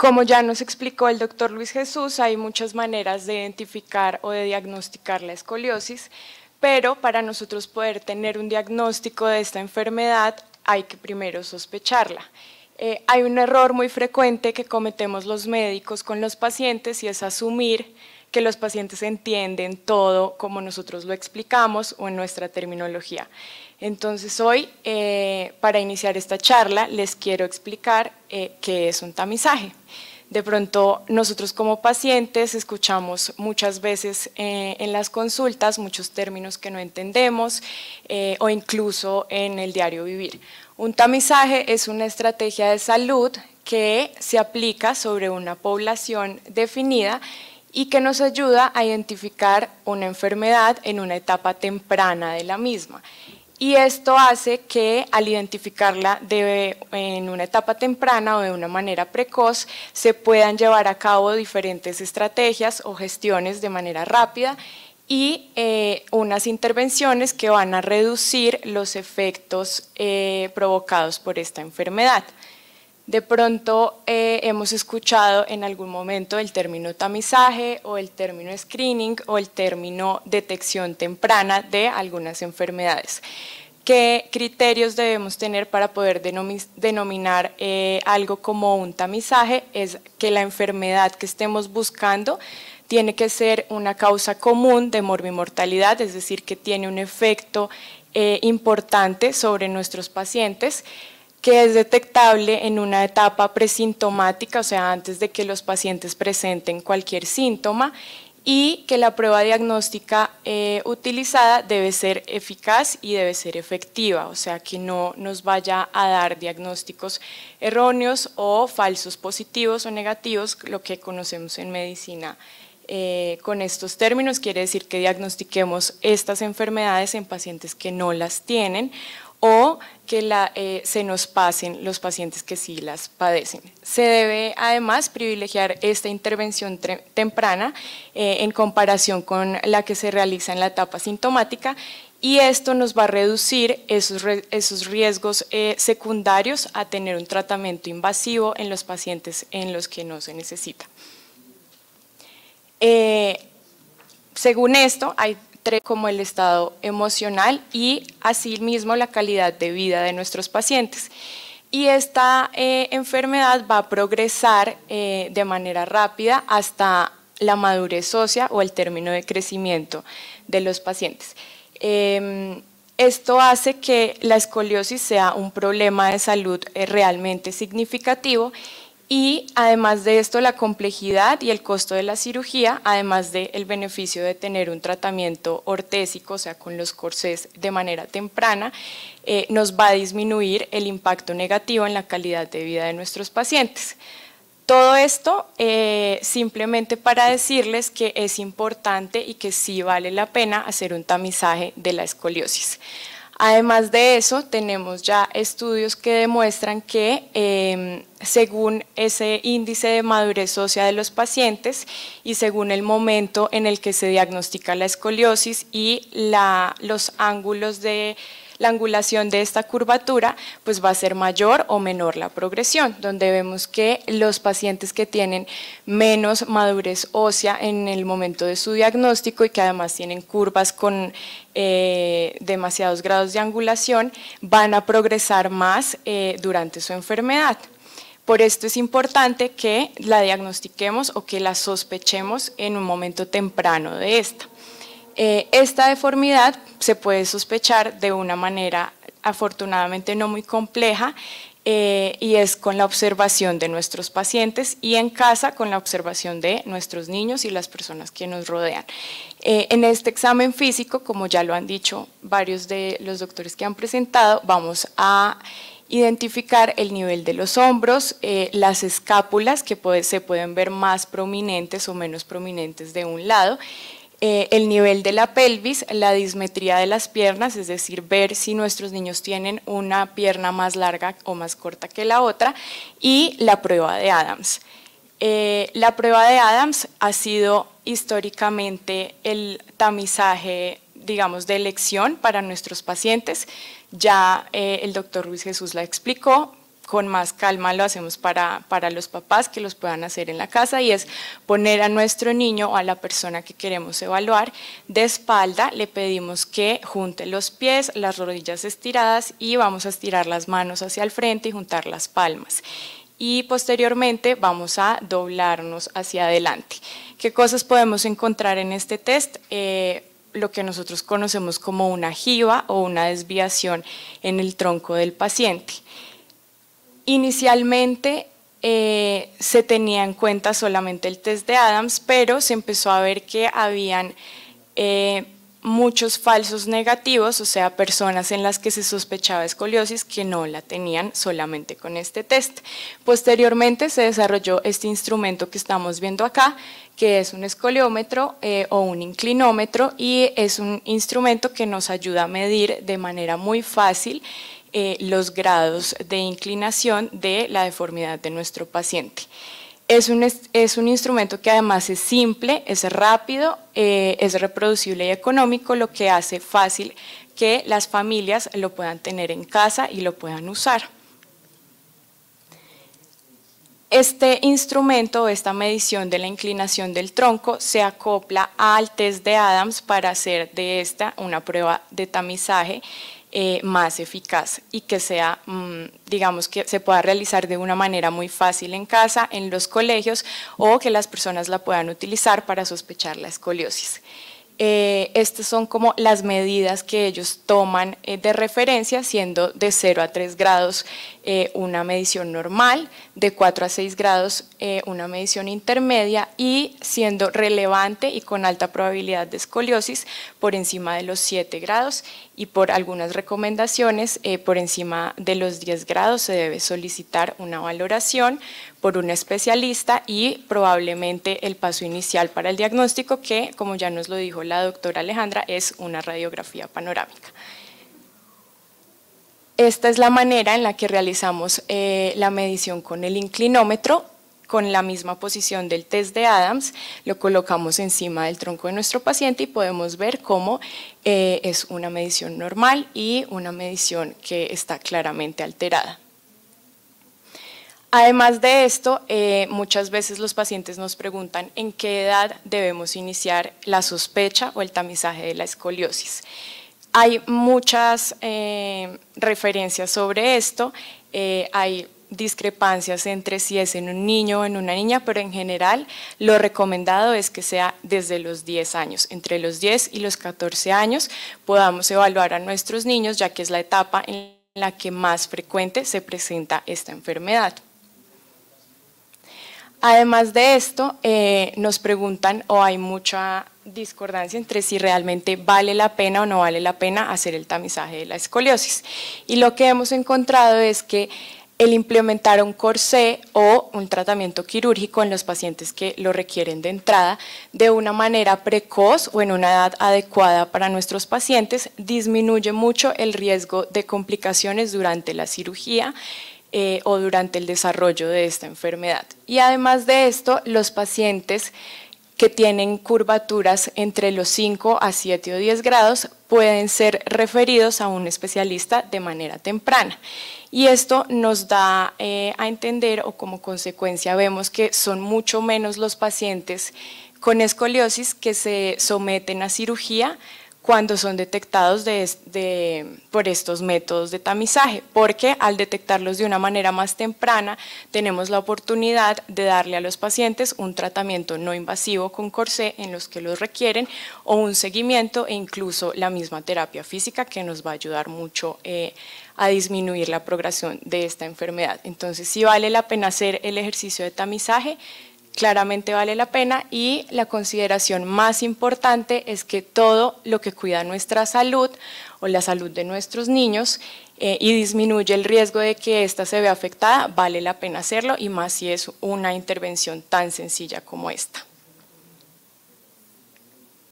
Como ya nos explicó el doctor Luis Jesús, hay muchas maneras de identificar o de diagnosticar la escoliosis, pero para nosotros poder tener un diagnóstico de esta enfermedad hay que primero sospecharla. Eh, hay un error muy frecuente que cometemos los médicos con los pacientes y es asumir que los pacientes entienden todo como nosotros lo explicamos o en nuestra terminología. Entonces hoy, eh, para iniciar esta charla, les quiero explicar eh, qué es un tamizaje. De pronto, nosotros como pacientes escuchamos muchas veces eh, en las consultas muchos términos que no entendemos o incluso en el diario vivir. Un tamizaje es una estrategia de salud que se aplica sobre una población definida y que nos ayuda a identificar una enfermedad en una etapa temprana de la misma y esto hace que al identificarla en una etapa temprana o de una manera precoz, se puedan llevar a cabo diferentes estrategias o gestiones de manera rápida y eh, unas intervenciones que van a reducir los efectos eh, provocados por esta enfermedad. De pronto eh, hemos escuchado en algún momento el término tamizaje o el término screening o el término detección temprana de algunas enfermedades. ¿Qué criterios debemos tener para poder denominar eh, algo como un tamizaje? Es que la enfermedad que estemos buscando tiene que ser una causa común de morbimortalidad, es decir, que tiene un efecto eh, importante sobre nuestros pacientes que es detectable en una etapa presintomática, o sea, antes de que los pacientes presenten cualquier síntoma, y que la prueba diagnóstica eh, utilizada debe ser eficaz y debe ser efectiva, o sea, que no nos vaya a dar diagnósticos erróneos o falsos positivos o negativos, lo que conocemos en medicina. Eh, con estos términos quiere decir que diagnostiquemos estas enfermedades en pacientes que no las tienen o que eh, se nos pasen los pacientes que sí las padecen. Se debe además privilegiar esta intervención temprana eh, en comparación con la que se realiza en la etapa sintomática y esto nos va a reducir esos, riesgos eh, secundarios a tener un tratamiento invasivo en los pacientes en los que no se necesita. según esto, hay como el estado emocional y asimismo la calidad de vida de nuestros pacientes. Y esta eh, enfermedad va a progresar eh, de manera rápida hasta la madurez socia o el término de crecimiento de los pacientes. Em, esto hace que la escoliosis sea un problema de salud eh, realmente significativo y además de esto la complejidad y el costo de la cirugía, además del el beneficio de tener un tratamiento ortésico, o sea, con los corsés de manera temprana, eh, nos va a disminuir el impacto negativo en la calidad de vida de nuestros pacientes. Todo esto eh, simplemente para decirles que es importante y que sí vale la pena hacer un tamizaje de la escoliosis. Además de eso, tenemos ya estudios que demuestran que em, según ese índice de madurez social de los pacientes y según el momento en el que se diagnostica la escoliosis y los ángulos de la angulación de esta curvatura pues va a ser mayor o menor la progresión, donde vemos que los pacientes que tienen menos madurez ósea en el momento de su diagnóstico y que además tienen curvas con eh, demasiados grados de angulación van a progresar más eh, durante su enfermedad. Por esto es importante que la diagnostiquemos o que la sospechemos en un momento temprano de esta. Eh, esta deformidad se puede sospechar de una manera afortunadamente no muy compleja eh, y es con la observación de nuestros pacientes y en casa con la observación de nuestros niños y las personas que nos rodean. Eh, en este examen físico, como ya lo han dicho varios de los doctores que han presentado, vamos a identificar el nivel de los hombros, las escápulas que se pueden ver más prominentes o menos prominentes de un lado, eh, el nivel de la pelvis, la dismetría de las piernas, es decir, ver si nuestros niños tienen una pierna más larga o más corta que la otra, y la prueba de Adams. Eh, la prueba de Adams ha sido históricamente el tamizaje, digamos, de elección para nuestros pacientes. Ya eh, el doctor Luis Jesús la explicó, con más calma lo hacemos para, los papás que los puedan hacer en la casa y es poner a nuestro niño o a la persona que queremos evaluar de espalda, le pedimos que junte los pies, las rodillas estiradas y vamos a estirar las manos hacia el frente y juntar las palmas y posteriormente vamos a doblarnos hacia adelante. ¿Qué cosas podemos encontrar en este test? Eh, lo que nosotros conocemos como una jiba o una desviación en el tronco del paciente. Inicialmente eh, se tenía en cuenta solamente el test de Adams, pero se empezó a ver que habían eh, muchos falsos negativos, o sea, personas en las que se sospechaba escoliosis que no la tenían solamente con este test. Posteriormente se desarrolló este instrumento que estamos viendo acá, que es un escoliómetro eh, o un inclinómetro y es un instrumento que nos ayuda a medir de manera muy fácil eh, los grados de inclinación de la deformidad de nuestro paciente. Es un, instrumento que además es simple, es rápido, eh, es reproducible y económico, lo que hace fácil que las familias lo puedan tener en casa y lo puedan usar. Este instrumento, esta medición de la inclinación del tronco, se acopla al test de Adams para hacer de esta una prueba de tamizaje eh, más eficaz y que sea, mm, digamos, que se pueda realizar de una manera muy fácil en casa, en los colegios o que las personas la puedan utilizar para sospechar la escoliosis. Eh, estas son como las medidas que ellos toman eh, de referencia, siendo de 0 a 3 grados eh, una medición normal, de 4 a 6 grados eh, una medición intermedia y siendo relevante y con alta probabilidad de escoliosis por encima de los 7 grados y por algunas recomendaciones eh, por encima de los 10 grados se debe solicitar una valoración por un especialista y probablemente el paso inicial para el diagnóstico que, como ya nos lo dijo la doctora Alejandra, es una radiografía panorámica. Esta es la manera en la que realizamos eh, la medición con el inclinómetro con la misma posición del test de Adams, lo colocamos encima del tronco de nuestro paciente y podemos ver cómo eh, es una medición normal y una medición que está claramente alterada. Además de esto, eh, muchas veces los pacientes nos preguntan en qué edad debemos iniciar la sospecha o el tamizaje de la escoliosis. Hay muchas eh, referencias sobre esto, eh, hay discrepancias entre si es en un niño o en una niña, pero en general lo recomendado es que sea desde los 10 años. Entre los 10 y los 14 años podamos evaluar a nuestros niños, ya que es la etapa en la que más frecuente se presenta esta enfermedad. Además de esto, eh, nos preguntan o hay mucha discordancia entre si realmente vale la pena o no vale la pena hacer el tamizaje de la escoliosis. Y lo que hemos encontrado es que el implementar un corsé o un tratamiento quirúrgico en los pacientes que lo requieren de entrada de una manera precoz o en una edad adecuada para nuestros pacientes disminuye mucho el riesgo de complicaciones durante la cirugía eh, o durante el desarrollo de esta enfermedad. Y además de esto, los pacientes que tienen curvaturas entre los 5 a 7 o 10 grados pueden ser referidos a un especialista de manera temprana. Y esto nos da eh, a entender o como consecuencia vemos que son mucho menos los pacientes con escoliosis que se someten a cirugía cuando son detectados por estos métodos de tamizaje, porque al detectarlos de una manera más temprana tenemos la oportunidad de darle a los pacientes un tratamiento no invasivo con corsé en los que los requieren o un seguimiento e incluso la misma terapia física que nos va a ayudar mucho eh, a disminuir la progresión de esta enfermedad. Entonces si vale la pena hacer el ejercicio de tamizaje, claramente vale la pena y la consideración más importante es que todo lo que cuida nuestra salud o la salud de nuestros niños eh, y disminuye el riesgo de que ésta se vea afectada, vale la pena hacerlo y más si es una intervención tan sencilla como esta.